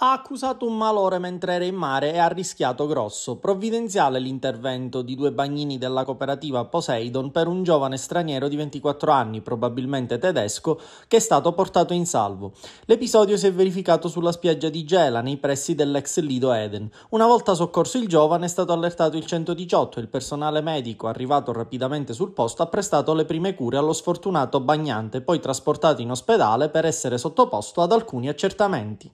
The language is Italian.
ha accusato un malore mentre era in mare e ha rischiato grosso. Provvidenziale l'intervento di due bagnini della cooperativa Poseidon per un giovane straniero di 24 anni, probabilmente tedesco, che è stato portato in salvo. L'episodio si è verificato sulla spiaggia di Gela, nei pressi dell'ex lido Eden. Una volta soccorso il giovane è stato allertato il 118 e il personale medico, arrivato rapidamente sul posto, ha prestato le prime cure allo sfortunato bagnante, poi trasportato in ospedale per essere sottoposto ad alcuni accertamenti.